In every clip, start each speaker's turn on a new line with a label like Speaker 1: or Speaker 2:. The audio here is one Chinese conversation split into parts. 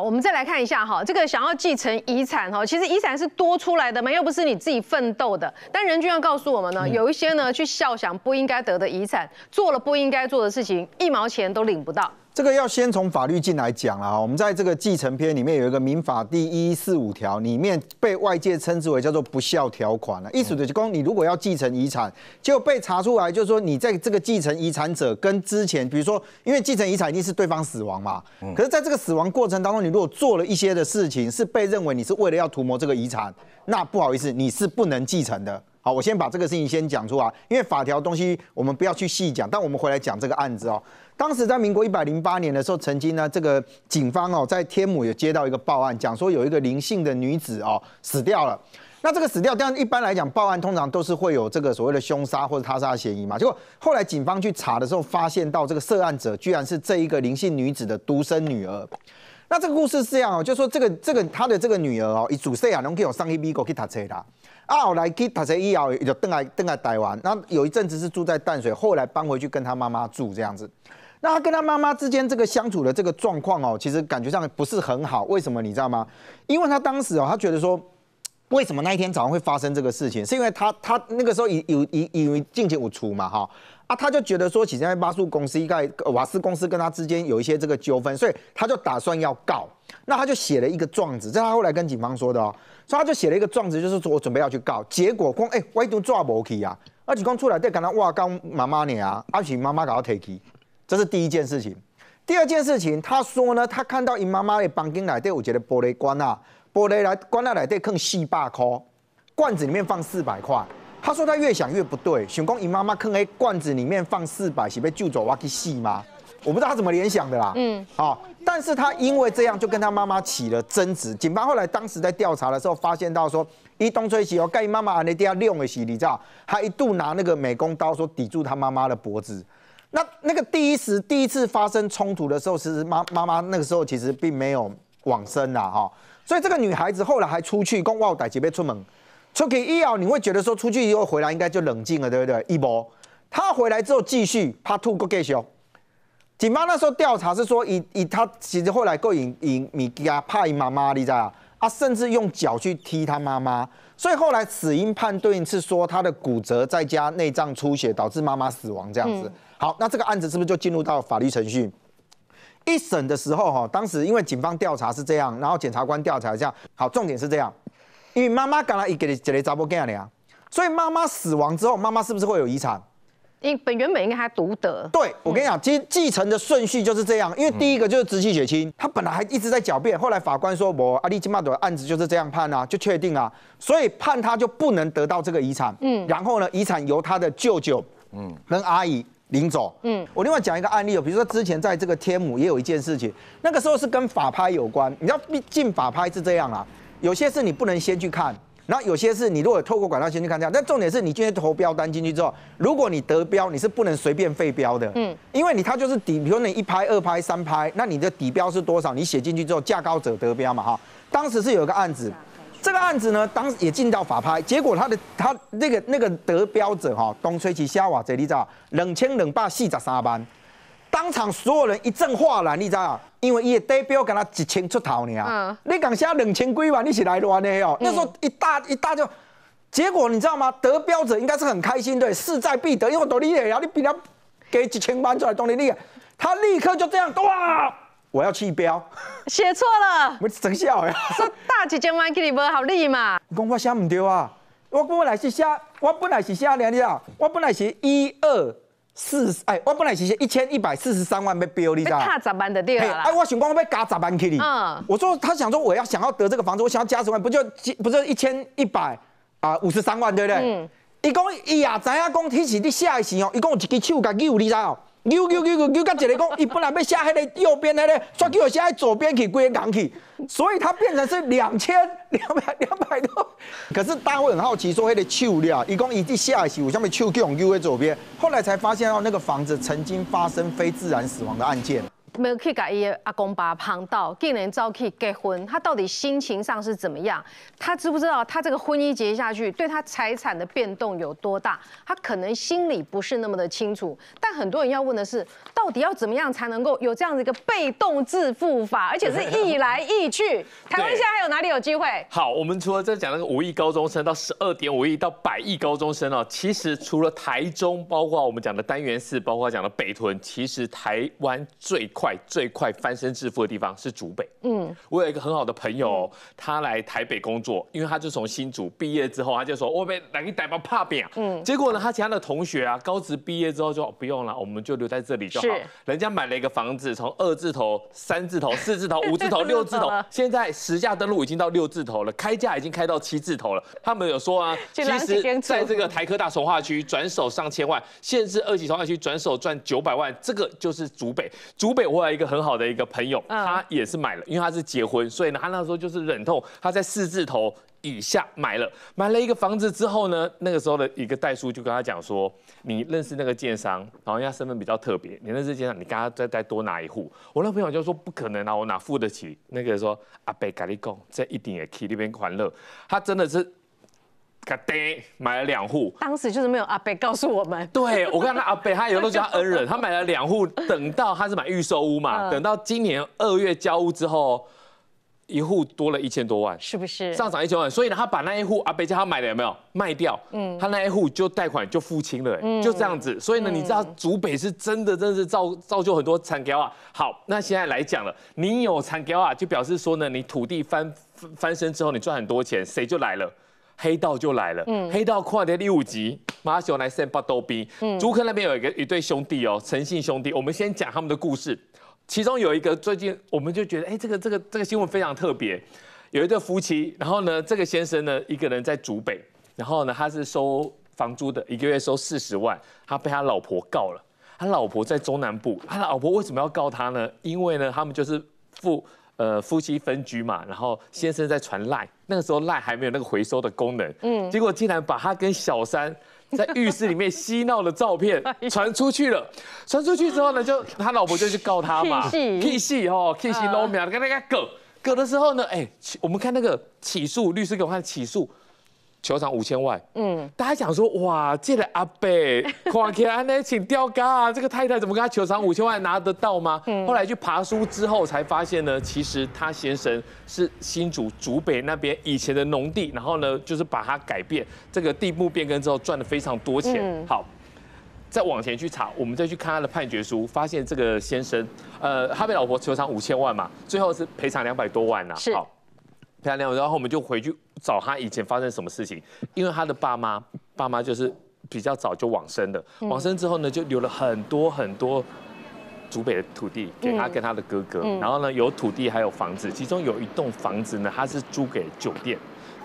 Speaker 1: 我们再来看一下哈，这个想要继承遗产哈，其实遗产是多出来的嘛，又不是你自己奋斗的。但任均要告诉我们呢，有一些呢去孝想不应该得的遗产，做了不应该做的事情，一毛钱都领不到。这个要先从法律进来讲了啊，我们在这个继承篇里面有一个民法第一四五条，里面被外界称之为叫做不孝条款。意思就是说，你如果要继承遗产，就被查出来，就是说你在这个继承遗产者跟之前，比如说，因为继承遗产一定是对方死亡嘛，可是在这个死亡过程当中，你如果做了一些的事情，是被认为你是为了要图谋这个遗产，那不好意思，你是不能继承的。好，我先把这个事情先讲出来，因为法条东西我们不要去细讲，但我们回来讲这个案子哦。当时在民国一百零八年的时候，曾经呢，这个警方哦，在天母也接到一个报案，讲说有一个灵性的女子哦死掉了。那这个死掉，但一般来讲报案通常都是会有这个所谓的凶杀或者他杀嫌疑嘛。结果后来警方去查的时候，发现到这个涉案者居然是这一个灵性女子的独生女儿。那这个故事是这样哦，就说这个这个他的这个女儿哦，伊祖岁啊，拢去往上去美国去读书啦。啊，后来去读书以后，就登来登来台湾。那有一阵子是住在淡水，后来搬回去跟他妈妈住这样子。那他跟他妈妈之间这个相处的这个状况哦，其实感觉上不是很好。为什么你知道吗？因为他当时哦，他觉得说。为什么那一天早上会发生这个事情？是因为他他那个时候有有有有进前有出嘛哈啊，他就觉得说，其实巴素公司应该瓦斯公司跟他之间有一些这个纠纷，所以他就打算要告。那他就写了一个状子，这他后来跟警方说的哦。所以他就写了一个状子，就是说我准备要去告。结果光哎，我一抓不无去啊，而且光出来对，跟他哇，刚妈妈呢啊，阿许妈妈搞要提起。这是第一件事情。第二件事情，他说呢，他看到姨妈妈的房间来对，我一得玻璃关啊。玻璃来，关奶奶在坑四百块，罐子里面放四百块。他说他越想越不对，熊工姨妈妈坑诶罐子里面放四百，是被救走挖去死吗？我不知道他怎么联想的啦。嗯，好，但是他因为这样就跟他妈妈起了争执。警方后来当时在调查的时候，发现到说一东吹起哦，盖伊妈妈安尼蒂下利用的西，你知道？他一度拿那个美工刀说抵住他妈妈的脖子。那那个第一次第一次发生冲突的时候，其实妈妈妈那个时候其实并没有往生啦，哈。所以这个女孩子后来还出去公，哇！带姐妹出门，出去一咬，你会觉得说出去以后回来应该就冷静了，对不对？一博，她回来之后继续怕吐，够搞笑。警方那时候调查是说，以以他其实后来勾引引米家，怕伊妈妈，你知道啊？啊，甚至用脚去踢他妈妈。所以后来死因判断是说，他的骨折再加内脏出血导致妈妈死亡这样子。好，那这个案子是不是就进入到法律程序？一审的时候，哈，当时因为警方调查是这样，然后检察官调查一下，好，重点是这样，因为妈妈刚才一给的这类杂物干了呀，所以妈妈死亡之后，妈妈是不是会有遗产？因本原本应该他独得。对，我跟你讲，其实继承的顺序就是这样，因为第一个就是直系血亲，他本来还一直在狡辩，后来法官说我阿利金巴朵案子就是这样判啊，就确定啊，所以判他就不能得到这个遗产，嗯，然后呢，遗产由他的舅舅，嗯，跟阿姨。林总，嗯，我另外讲一个案例哦，比如说之前在这个天母也有一件事情，那个时候是跟法拍有关，你知道，毕竟法拍是这样啊，有些事你不能先去看，然后有些事你如果透过管道先去看这样，但重点是你今天投标单进去之后，如果你得标，你是不能随便废标的，嗯，因为你它就是底，比如说你一拍、二拍、三拍，那你的底标是多少？你写进去之后，价高者得标嘛，哈，当时是有个案子。这个案子呢，当时也进到法拍，结果他的他那个那个得标者哈，东吹西笑哇，你知道，冷千冷霸四十三班，当场所有人一阵哗然，你知道，因为伊的得标给他一千出头呢啊，你讲现在冷清归吧，你是来乱的哦，那时候一大一大就，结果你知道吗？得标者应该是很开心的，势在必得，因为多厉害啊，你比他给几千万出来，多厉害，他立刻就这样哇。我要去标，写错了，我成效呀！说大几千万给你不好利嘛？你讲我写唔对啊？我本来是写，我本来是写两条，啊，我本来是一二四，哎，我本来是写一千一百四十三万要标，你知？要差
Speaker 2: 十万的对了啦！
Speaker 1: 哎，我想讲我要加十万给你。嗯，我说他想说我要想要得这个房子，我想要加十万，不就不就一千一百啊五十三万对不对？嗯，一共也知影讲迄起你写的时候，一共一支手甲扭，有你知？U U U U U，甲一个讲，伊本来要下迄个右边咧咧，煞叫下在左边去归港去，所以它变成是两千两百两百多。可是大家会很好奇，说黑个 Q 了，一共一直下是为什么 Q Q 往右 U 左边？后来才发现到那个房子曾经发生非自然死亡的案件。没有去改伊阿公爸旁道，今年早去结婚，他到底心情上是怎么样？他知不知道他这个婚姻结下去对他财产的变动有多大？他可能心里不是那么的清楚。但很多人要问的是，到底要怎么样才能够有这样的一个被动致富法，而且是易来易去？台湾现在还有哪里有机会？
Speaker 2: 好，我们除了在讲那个五亿高中生到十二点五亿到百亿高中生哦，其实除了台中，包括我们讲的单元四，包括讲的北屯，其实台湾最快最快翻身致富的地方是竹北。嗯，我有一个很好的朋友，他来台北工作，因为他就从新竹毕业之后，他就说：“我被来个你带包怕扁。嗯，结果呢，他其他的同学啊，高职毕业之后就不用了，我们就留在这里就好。人家买了一个房子，从二字头、三字头、四字头、五字头、六字头，现在十价登录已经到六字头了，开价已经开到七字头了。他们有说啊，其实在这个台科大从化区转手上千万，限制二级从化区转手赚九百万，这个就是竹北。竹北。我有一个很好的一个朋友，他也是买了，因为他是结婚，所以呢，他那时候就是忍痛，他在四字头以下买了，买了一个房子之后呢，那个时候的一个代数就跟他讲说，你认识那个建商，然后人家身份比较特别，你认识建商，你跟他再再多拿一户。我那朋友就说不可能啊，我哪付得起？那个说阿贝咖喱公，这一点也去那边欢乐，他真的是。卡爹买了两户，当时就是没有阿北告诉我们。对，我看到阿北，他有的候叫他恩人，他买了两户，等到他是买预售屋嘛，等到今年二月交屋之后，一户多了一千多万，是
Speaker 1: 不是？上涨
Speaker 2: 一千万，所以呢，他把那一户阿北，他买的有没有卖掉？嗯，他那一户就贷款就付清了，嗯、就这样子。所以呢，你知道竹北是真的，真的是造造就很多产给啊。好，那现在来讲了，你有产给啊，就表示说呢，你土地翻翻身之后，你赚很多钱，谁就来了。黑道就来了，嗯，黑道跨年第五集，马修来塞把逗兵，嗯，竹科那边有一个一对兄弟哦，诚信兄弟，我们先讲他们的故事，其中有一个最近我们就觉得，哎，这个这个这个新闻非常特别，有一对夫妻，然后呢，这个先生呢，一个人在竹北，然后呢，他是收房租的，一个月收四十万，他被他老婆告了，他老婆在中南部，他老婆为什么要告他呢？因为呢，他们就是付。呃，夫妻分居嘛，然后先生在传赖，那个时候赖还没有那个回收的功能，嗯，结果竟然把他跟小三在浴室里面嬉闹的照片传出去了，传出去之后呢，就他老婆就去告他嘛，劈 戏，劈戏哈，劈戏露面了，跟那个狗狗的时候呢，哎，我们看那个起诉律师给我看起诉。球场五千万，嗯，大家讲说，哇，这个阿北狂 K 呢，请钓竿，这个太太怎么跟他球场五千万拿得到吗？后来去爬书之后才发现呢，其实他先生是新竹竹北那边以前的农地，然后呢，就是把它改变，这个地目变更之后赚了非常多钱。好，再往前去查，我们再去看他的判决书，发现这个先生，呃，他被老婆球场五千万嘛，最后是赔偿两百多万呢。是。漂亮，然后我们就回去找他以前发生什么事情，因为他的爸妈爸妈就是比较早就往生的，往生之后呢，就留了很多很多祖北的土地给他跟他的哥哥，然后呢有土地还有房子，其中有一栋房子呢，他是租给酒店。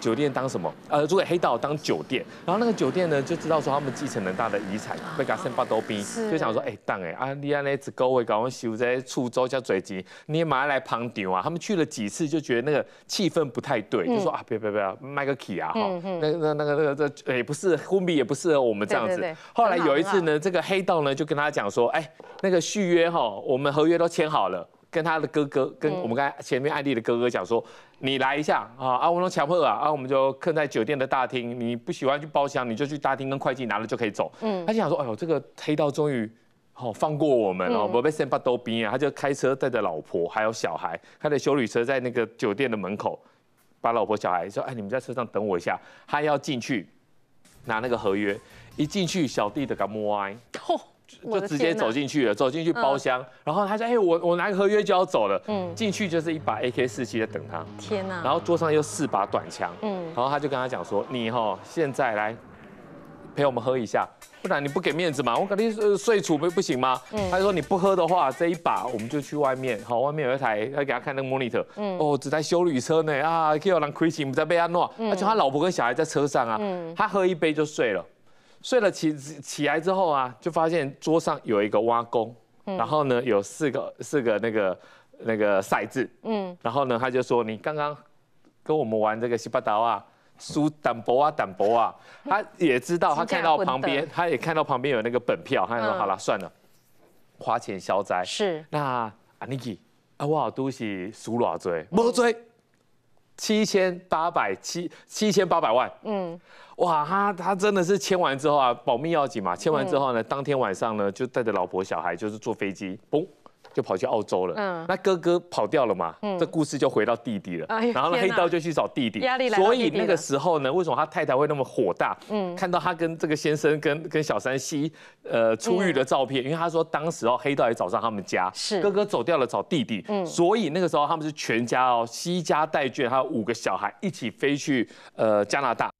Speaker 2: 酒店当什么？呃，如果黑道当酒店，然后那个酒店呢，就知道说他们继承人大的遗产，被给他塞多刀就想说，哎，当哎，啊，你安尼只狗会搞我修妇在厝周加嘴机，你也马上来旁听啊。他们去了几次，就觉得那个气氛不太对，就说啊，别别别，麦克 key 啊，哈，那那那个那个这也不是婚礼，也不适合我们这样子。后来有一次呢，这个黑道呢就跟他讲说，哎，那个续约哈，我们合约都签好了，跟他的哥哥，跟我们刚才前面艾利的哥哥讲说。你来一下啊啊！我们强迫啊，啊，我们就困在酒店的大厅。你不喜欢去包厢，你就去大厅跟会计拿了就可以走。嗯，他就想说，哎呦，这个黑道终于哦放过我们哦，不被森巴兜逼啊。他就开车带着老婆还有小孩，他的修理车在那个酒店的门口，把老婆小孩说，哎，你们在车上等我一下，他要进去拿那个合约。一进去，小弟的干木歪。就直接走进去了，走进去包厢，然后他说：“哎，我我拿个合约就要走了。”嗯，进去就是一把 AK 四七在等他。天哪！然后桌上又四把短枪。嗯，然后他就跟他讲说：“你哈，现在来陪我们喝一下，不然你不给面子嘛，我肯定睡处不不行吗？”嗯，他就说：“你不喝的话，这一把我们就去外面。好，外面有一台要给他看那个 monitor。嗯，哦，只在修旅车呢啊，Kill n Chrisim 在贝阿诺，而且他老婆跟小孩在车上啊。嗯，他喝一杯就睡了。”睡了起起来之后啊，就发现桌上有一个挖工，然后呢有四个四个那个那个骰子，嗯，然后呢他就说你刚刚跟我们玩这个西巴刀啊，输淡薄啊淡薄啊，他也知道，他看到旁边，他也看到旁边有那个本票，他说好了算了，花钱消灾是那阿尼基啊，我都是输偌追没追。七千八百七七千八百万，嗯，哇他他真的是签完之后啊，保密要紧嘛，签完之后呢，当天晚上呢，就带着老婆小孩，就是坐飞机，嘣。就跑去澳洲了。嗯，那哥哥跑掉了嘛？嗯，这故事就回到弟弟了。然后呢，黑道就去找弟弟。压力来所以那个时候呢，为什么他太太会那么火大？嗯，看到他跟这个先生跟跟小三西，呃，出狱的照片，因为他说当时哦，黑道也找上他们家。是。哥哥走掉了，找弟弟。嗯。所以那个时候他们是全家哦，西家带眷，还有五个小孩一起飞去呃加拿大。